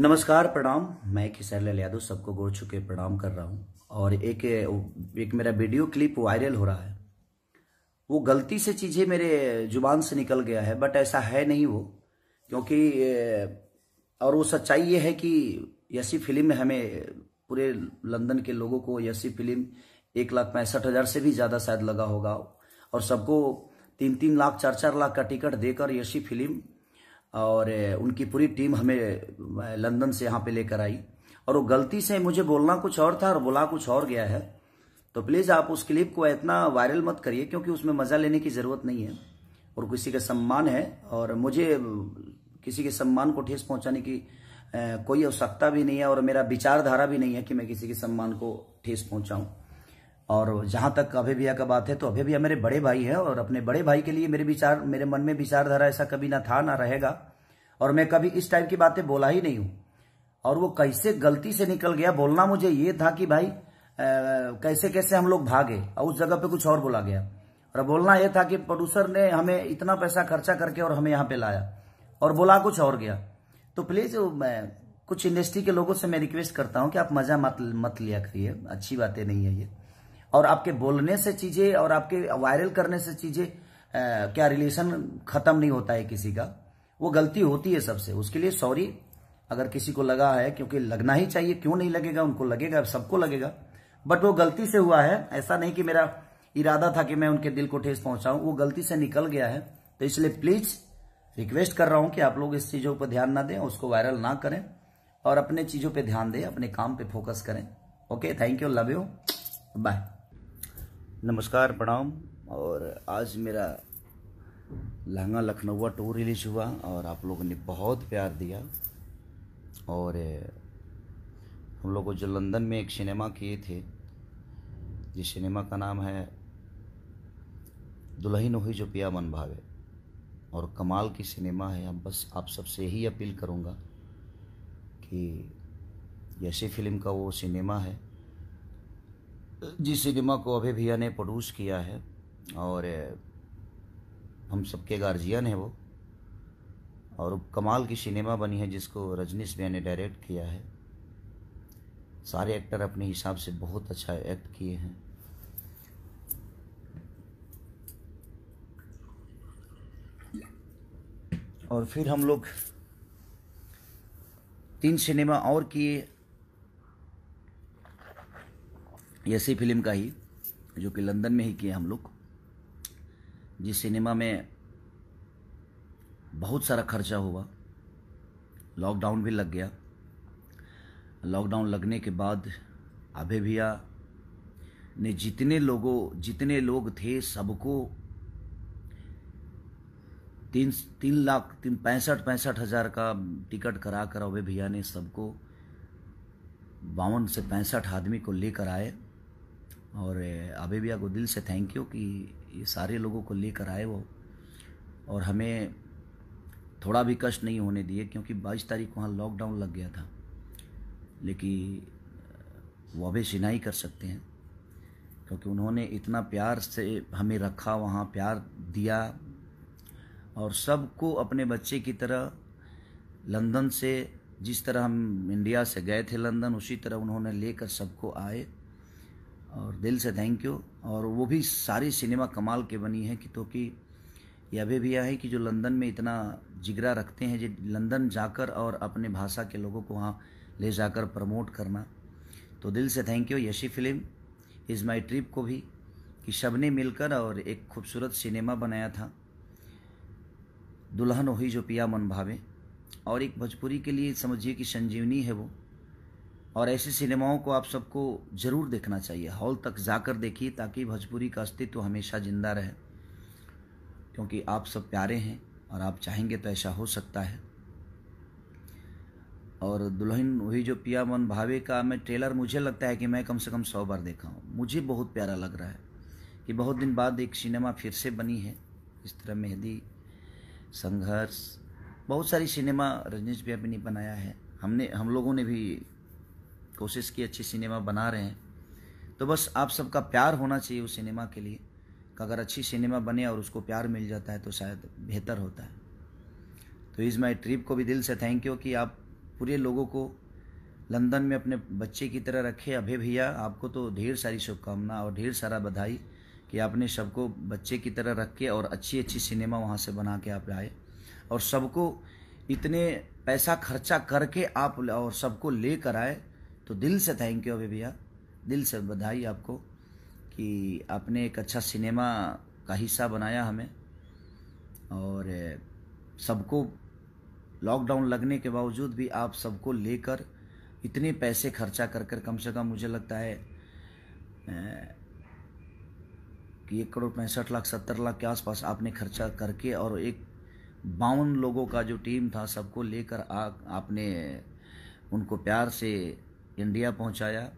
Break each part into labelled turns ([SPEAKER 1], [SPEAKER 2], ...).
[SPEAKER 1] नमस्कार प्रणाम मैं किशोर लाल यादव सबको गोर छुके प्रणाम कर रहा हूँ और एक एक मेरा वीडियो क्लिप वायरल हो रहा है वो गलती से चीज़ें मेरे जुबान से निकल गया है बट ऐसा है नहीं वो क्योंकि और वो सच्चाई ये है कि यसी फिल्म में हमें पूरे लंदन के लोगों को यसी फिल्म एक लाख पैंसठ हज़ार से भी ज़्यादा शायद लगा होगा और सबको तीन तीन लाख चार चार लाख का टिकट देकर यशी फिल्म और उनकी पूरी टीम हमें लंदन से यहाँ पे लेकर आई और वो गलती से मुझे बोलना कुछ और था और बोला कुछ और गया है तो प्लीज़ आप उस क्लिप को इतना वायरल मत करिए क्योंकि उसमें मज़ा लेने की ज़रूरत नहीं है और किसी का सम्मान है और मुझे किसी के सम्मान को ठेस पहुँचाने की कोई आवश्यकता भी नहीं है और मेरा विचारधारा भी नहीं है कि मैं किसी के सम्मान को ठेस पहुँचाऊँ और जहाँ तक अभी भैया का बात है तो अभी भैया मेरे बड़े भाई हैं और अपने बड़े भाई के लिए मेरे विचार मेरे मन में विचारधारा ऐसा कभी ना था ना रहेगा और मैं कभी इस टाइप की बातें बोला ही नहीं हूं और वो कैसे गलती से निकल गया बोलना मुझे ये था कि भाई आ, कैसे कैसे हम लोग भागे और उस जगह पे कुछ और बोला गया और बोलना यह था कि प्रोड्यूसर ने हमें इतना पैसा खर्चा करके और हमें यहाँ पे लाया और बोला कुछ और गया तो प्लीज मैं कुछ इंडस्ट्री के लोगों से मैं रिक्वेस्ट करता हूँ कि आप मजा मत मत लिया करिए अच्छी बातें नहीं है ये और आपके बोलने से चीजें और आपके वायरल करने से चीजें क्या रिलेशन खत्म नहीं होता है किसी का वो गलती होती है सबसे उसके लिए सॉरी अगर किसी को लगा है क्योंकि लगना ही चाहिए क्यों नहीं लगेगा उनको लगेगा सबको लगेगा बट वो गलती से हुआ है ऐसा नहीं कि मेरा इरादा था कि मैं उनके दिल को ठेस पहुंचाऊं वो गलती से निकल गया है तो इसलिए प्लीज रिक्वेस्ट कर रहा हूं कि आप लोग इस चीजों पर ध्यान ना दें उसको वायरल ना करें और अपने चीजों पर ध्यान दें अपने काम पर फोकस करें okay thank you love you bye नमस्कार प्रणाम और आज मेरा लहंगा लखनऊ टू रिलीज हुआ और आप लोगों ने बहुत प्यार दिया और हम लोग जो लंदन में एक सिनेमा किए थे जिस सिनेमा का नाम है दुल्हन हुई जो पिया मन भावे और कमाल की सिनेमा है हम बस आप सबसे यही अपील करूँगा कि जैसी फिल्म का वो सिनेमा है जिस सिनेमा को अभी भैया ने प्रोड्यूस किया है और हम सबके गार्जियन है वो और कमाल की सिनेमा बनी है जिसको रजनीश भैया ने डायरेक्ट किया है सारे एक्टर अपने हिसाब से बहुत अच्छा एक्ट किए हैं और फिर हम लोग तीन सिनेमा और किए ऐसी फिल्म का ही जो कि लंदन में ही किए हम लोग जिस सिनेमा में बहुत सारा खर्चा हुआ लॉकडाउन भी लग गया लॉकडाउन लगने के बाद अभय भैया ने जितने लोगों जितने लोग थे सबको तीन तीन लाख तीन पैंसठ पैंसठ हज़ार का टिकट करा कर अभय भैया ने सबको बावन से पैंसठ आदमी को लेकर आए और अभी भैया को दिल से थैंक यू कि ये सारे लोगों को लेकर आए वो और हमें थोड़ा भी कष्ट नहीं होने दिए क्योंकि बाईस तारीख को वहाँ लॉकडाउन लग गया था लेकिन वो अभी सिनाई कर सकते हैं क्योंकि उन्होंने इतना प्यार से हमें रखा वहाँ प्यार दिया और सबको अपने बच्चे की तरह लंदन से जिस तरह हम इंडिया से गए थे लंदन उसी तरह उन्होंने लेकर सबको आए और दिल से थैंक यू और वो भी सारी सिनेमा कमाल के बनी है कि तो कि ये भी भैया है कि जो लंदन में इतना जिगरा रखते हैं जो लंदन जाकर और अपने भाषा के लोगों को वहाँ ले जाकर प्रमोट करना तो दिल से थैंक यू यशी फिल्म इज़ माई ट्रिप को भी कि शब ने मिलकर और एक खूबसूरत सिनेमा बनाया था दुल्हन हुई जो पिया मन भावे और एक भोजपुरी के लिए समझिए कि संजीवनी है वो और ऐसी सिनेमाओं को आप सबको ज़रूर देखना चाहिए हॉल तक जाकर देखिए ताकि भोजपुरी का अस्तित्व हमेशा ज़िंदा रहे क्योंकि आप सब प्यारे हैं और आप चाहेंगे तो ऐसा हो सकता है और दुल्हन हुई जो पिया मन भावे का मैं ट्रेलर मुझे लगता है कि मैं कम से कम सौ बार देखा हूँ मुझे बहुत प्यारा लग रहा है कि बहुत दिन बाद एक सिनेमा फिर से बनी है इस तरह मेहंदी संघर्ष बहुत सारी सिनेमा रजनीश भैया भी ने बनाया है हमने हम लोगों ने भी कोशिश की अच्छी सिनेमा बना रहे हैं तो बस आप सबका प्यार होना चाहिए उस सिनेमा के लिए अगर अच्छी सिनेमा बने और उसको प्यार मिल जाता है तो शायद बेहतर होता है तो इस माई ट्रिप को भी दिल से थैंक यू कि आप पूरे लोगों को लंदन में अपने बच्चे की तरह रखे अभय भैया आपको तो ढेर सारी शुभकामना और ढेर सारा बधाई कि आपने सबको बच्चे की तरह रख के और अच्छी अच्छी सिनेमा वहाँ से बना के आप लाए और सबको इतने पैसा खर्चा करके आप और सबको ले कर आए तो दिल से थैंक यू अभी भैया दिल से बधाई आपको कि आपने एक अच्छा सिनेमा का हिस्सा बनाया हमें और सबको लॉकडाउन लगने के बावजूद भी आप सबको लेकर इतने पैसे खर्चा कर कर कम से कम मुझे लगता है कि एक करोड़ पैंसठ लाख सत्तर लाख के आसपास आपने खर्चा करके और एक बावन लोगों का जो टीम था सबको लेकर आ आपने उनको प्यार से इंडिया पहुंचाया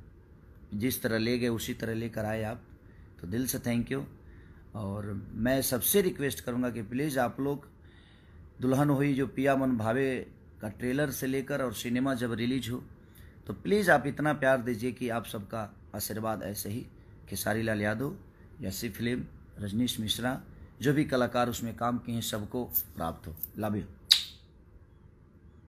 [SPEAKER 1] जिस तरह ले गए उसी तरह लेकर आए आप तो दिल से थैंक यू और मैं सबसे रिक्वेस्ट करूंगा कि प्लीज़ आप लोग दुल्हन हुई जो पिया मन भावे का ट्रेलर से लेकर और सिनेमा जब रिलीज हो तो प्लीज़ आप इतना प्यार दीजिए कि आप सबका आशीर्वाद ऐसे ही खेसारी लाल यादव ऐसी फिल्म रजनीश मिश्रा जो भी कलाकार उसमें काम किए हैं सबको प्राप्त हो लाभ